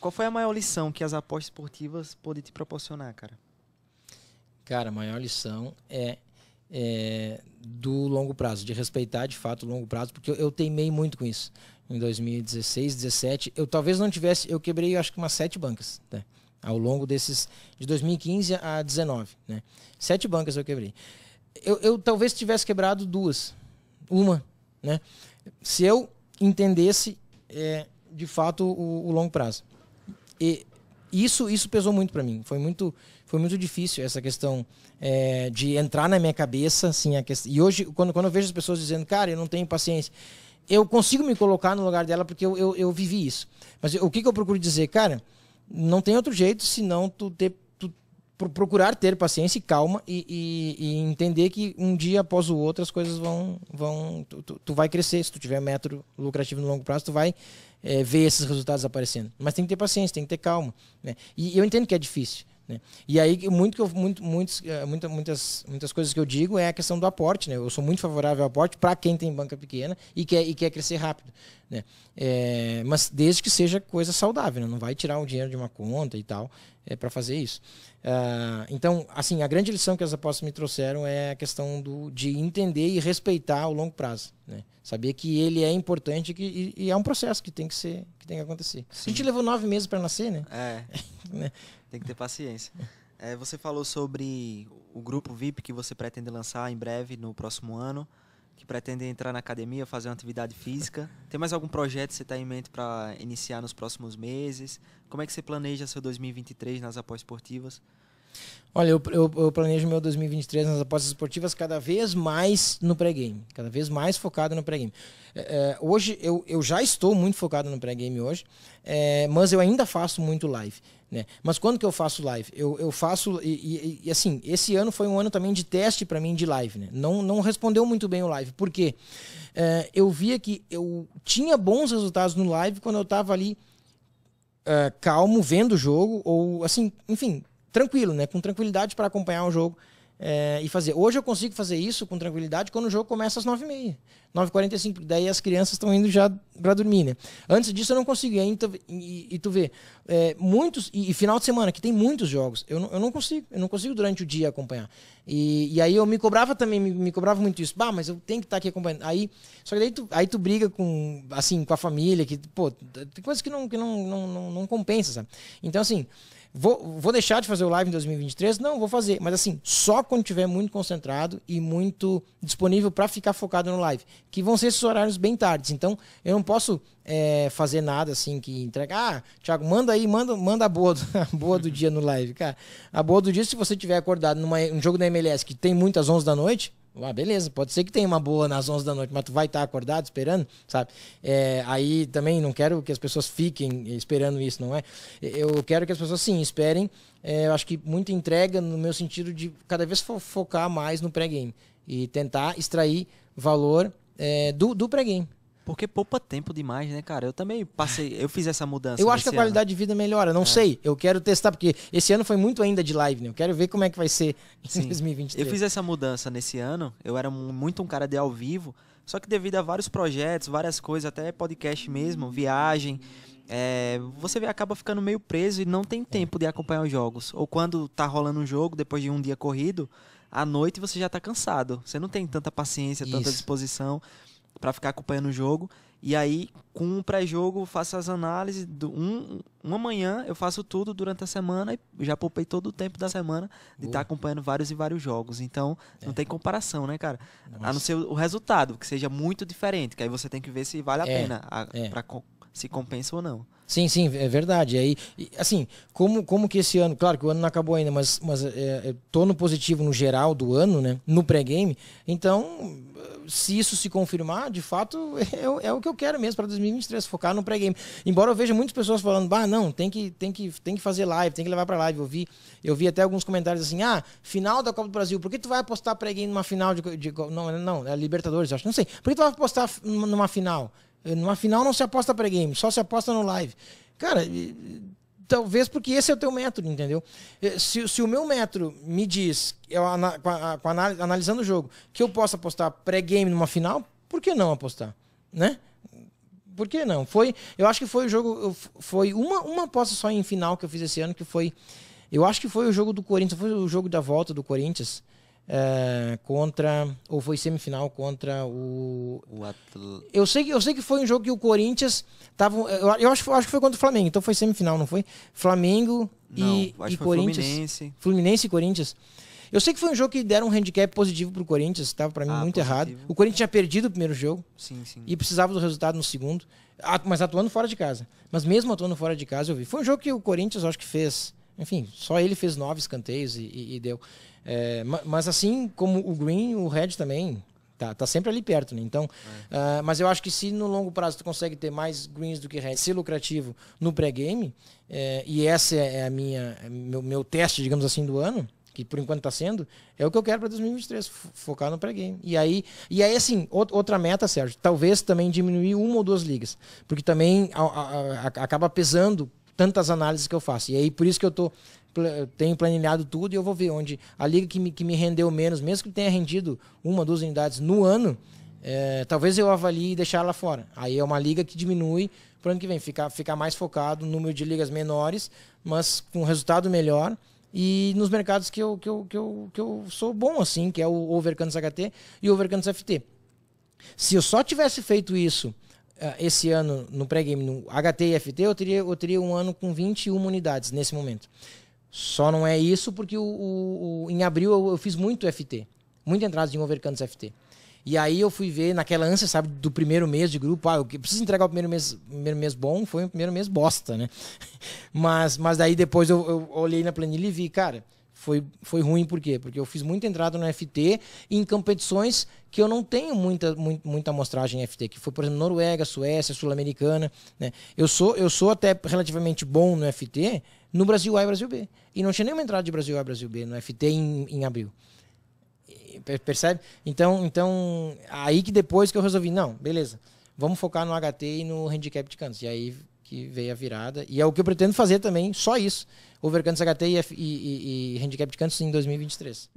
Qual foi a maior lição que as apostas esportivas podem te proporcionar, cara? Cara, a maior lição é, é do longo prazo, de respeitar de fato o longo prazo, porque eu, eu teimei muito com isso. Em 2016, 2017, eu talvez não tivesse, eu quebrei acho que umas sete bancas, né? Ao longo desses, de 2015 a 19, né? Sete bancas eu quebrei. Eu, eu talvez tivesse quebrado duas, uma, né? Se eu entendesse é, de fato o, o longo prazo. E isso, isso pesou muito para mim. Foi muito, foi muito difícil essa questão é, de entrar na minha cabeça. Assim, a questão, e hoje, quando, quando eu vejo as pessoas dizendo, cara, eu não tenho paciência, eu consigo me colocar no lugar dela porque eu, eu, eu vivi isso. Mas o que, que eu procuro dizer? Cara, não tem outro jeito senão tu ter procurar ter paciência e calma e, e, e, entender que um dia após o outro as coisas vão vão tu, tu, tu vai crescer se tu tiver método lucrativo no longo prazo tu vai é, ver esses resultados aparecendo mas tem que ter paciência tem que ter calma né? e eu entendo que é difícil né? e aí muito que eu, muito, muitos, eh, muita, muitas muitas coisas que eu digo é a questão do aporte né eu sou muito favorável ao aporte para quem tem banca pequena e quer e quer crescer rápido né é, mas desde que seja coisa saudável né? não vai tirar o dinheiro de uma conta e tal é, para fazer isso. Uh, então, assim, a grande lição que as apostas me trouxeram é a questão do, de entender e respeitar o longo prazo. Né? Saber que ele é importante que, e, e, é um processo que tem que ser, que tem que acontecer. Sim. A gente levou nove meses para nascer, né? É. Né? tem que ter paciência. É, você falou sobre o grupo VIP que você pretende lançar em breve, no próximo ano que pretendem entrar na academia, fazer uma atividade física. Tem mais algum projeto que você está em mente para iniciar nos próximos meses? Como é que você planeja seu 2023 nas apostas esportivas? Olha, eu, eu, eu, planejo meu 2023 nas apostas esportivas cada vez mais no pré-game, cada vez mais focado no pré-game. É, é, hoje eu, eu já estou muito focado no pré-game hoje, é, mas eu ainda faço muito live. Né? Mas quando que eu faço live? Eu, eu faço e, e, e assim, esse ano foi um ano também de teste para mim de live, né? Não, não respondeu muito bem o live, porque é, eu via que eu tinha bons resultados no live quando eu estava ali é, calmo vendo o jogo ou assim, enfim, tranquilo, né? Com tranquilidade para acompanhar um jogo é, e fazer. Hoje eu consigo fazer isso com tranquilidade quando o jogo começa às 9h30. 9h45, daí as crianças estão indo já para dormir, né? Antes disso eu não conseguia. E, e, tu vê, é, muitos, e, e, final de semana, que tem muitos jogos, eu não, eu não consigo, eu não consigo durante o dia acompanhar. E, e aí eu me cobrava também, me, me, cobrava muito isso. Bah, mas eu tenho que estar tá aqui acompanhando. Aí, só que daí tu, aí tu briga com, assim, com a família, que, pô, tem coisas que não, que não, não, não, não compensa, sabe? Então, assim, Vou, vou deixar de fazer o live em 2023? Não, vou fazer. Mas assim, só quando tiver muito concentrado e muito disponível para ficar focado no live. Que vão ser esses horários bem tardes. Então, eu não posso é, fazer nada assim que entregar. Ah, Thiago, manda aí, manda, manda a boa do, a boa do dia no live, cara. A boa do dia, se você tiver acordado num um jogo da MLS que tem muitas 11 da noite, ah, beleza, pode ser que tenha uma boa nas 11 da noite, mas tu vai estar acordado esperando, sabe? É, aí também não quero que as pessoas fiquem esperando isso, não é? Eu quero que as pessoas, sim, esperem. É, eu acho que muita entrega no meu sentido de cada vez focar mais no pré-game e tentar extrair valor é, do, do pré-game. Porque poupa tempo demais, né, cara? Eu também passei, eu fiz essa mudança. Eu acho que a qualidade ano. de vida melhora, não é. sei. Eu quero testar, porque esse ano foi muito ainda de live, né? Eu quero ver como é que vai ser em 2023. Eu fiz essa mudança nesse ano, eu era muito um cara de ao vivo, só que devido a vários projetos, várias coisas, até podcast mesmo, viagem, é, você acaba ficando meio preso e não tem tempo de acompanhar os jogos. Ou quando tá rolando um jogo, depois de um dia corrido, à noite você já tá cansado. Você não tem tanta paciência, Isso. tanta disposição para ficar acompanhando o jogo. E aí, com o um pré-jogo, faço as análises. Do, um, uma manhã eu faço tudo durante a semana e já poupei todo o tempo da semana de estar tá acompanhando vários e vários jogos. Então, é. não tem comparação, né, cara? Nossa. A não ser o resultado, que seja muito diferente, que aí você tem que ver se vale a é. pena é. para se compensa ou não. Sim, sim, é verdade. Aí, assim, como, como que esse ano, claro que o ano não acabou ainda, mas, mas é, é, tô no positivo no geral do ano, né? No pré-game. Então, se isso se confirmar, de fato, é, é o que eu quero mesmo para 2023, focar no pré-game. Embora eu veja muitas pessoas falando, bah, não, tem que, tem que, tem que fazer live, tem que levar para live. Eu vi, eu vi até alguns comentários assim, ah, final da Copa do Brasil, por que tu vai apostar pré-game numa final de, de, Não, não, é Libertadores, eu acho, não sei. Por que tu vai apostar numa final? Numa final não se aposta pré-game só se aposta no live. Cara, talvez porque esse é o teu método, entendeu? Se, se o meu método me diz, eu, analisando o jogo, que eu posso apostar pré-game numa final, por que não apostar? Né? Por que não? Foi, eu acho que foi o jogo, foi uma, uma aposta só em final que eu fiz esse ano, que foi, eu acho que foi o jogo do Corinthians, foi o jogo da volta do Corinthians, Uh, contra ou foi semifinal contra o, o Atl... eu sei que eu sei que foi um jogo que o Corinthians tava eu, eu acho eu acho que foi contra o Flamengo então foi semifinal não foi Flamengo não, e, e Corinthians Fluminense. Fluminense e Corinthians eu sei que foi um jogo que deram um handicap positivo pro Corinthians, estava para mim ah, muito positivo. errado. O Corinthians tinha perdido o primeiro jogo sim, sim. e precisava do resultado no segundo, mas atuando fora de casa. Mas mesmo atuando fora de casa, eu vi. Foi um jogo que o Corinthians acho que fez enfim, só ele fez nove escanteios e, e, e deu. É, mas assim como o Green, o Red também tá, tá sempre ali perto, né? Então, é. uh, mas eu acho que se no longo prazo tu consegue ter mais greens do que reds, ser lucrativo no pré-game, é, e esse é, é a minha é meu, meu teste, digamos assim, do ano, que por enquanto está sendo, é o que eu quero para 2023, focar no pré-game. E aí, e aí assim, outra meta, Sérgio, talvez também diminuir uma ou duas ligas, porque também a, a, a, acaba pesando tantas análises que eu faço. E aí por isso que eu tô tenho planilhado tudo e eu vou ver onde a liga que me, que me rendeu menos, mesmo que tenha rendido uma, duas unidades no ano, é, talvez eu avalie e deixar ela fora. Aí é uma liga que diminui para o ano que vem, ficar fica mais focado número de ligas menores, mas com resultado melhor e nos mercados que eu, que eu, que eu, que eu sou bom, assim, que é o Overcanos HT e o Overcanos FT. Se eu só tivesse feito isso ah, esse ano no pré-game, no HT e FT, eu teria, eu teria um ano com 21 unidades nesse momento. Só não é isso porque o, o, o em abril eu, eu, fiz muito FT, muita entrada de overcantos FT. E aí eu fui ver naquela ânsia, sabe, do primeiro mês de grupo, ah, eu preciso entregar o primeiro mês, primeiro mês bom, foi o primeiro mês bosta, né? Mas, mas daí depois eu, eu olhei na planilha e vi, cara, foi, foi ruim por quê? Porque eu fiz muita entrada no FT em competições que eu não tenho muita, muita amostragem em FT, que foi, por exemplo, Noruega, Suécia, Sul-Americana. Né? Eu, sou, eu sou até relativamente bom no FT no Brasil A e Brasil B. E não tinha nenhuma entrada de Brasil A e Brasil B no FT em, em abril. Percebe? Então, então, aí que depois que eu resolvi, não, beleza, vamos focar no HT e no handicap de Kansas. E aí que veio a virada. E é o que eu pretendo fazer também, só isso. Overcantos HT e, e, e, e Handicap de Cantos em 2023.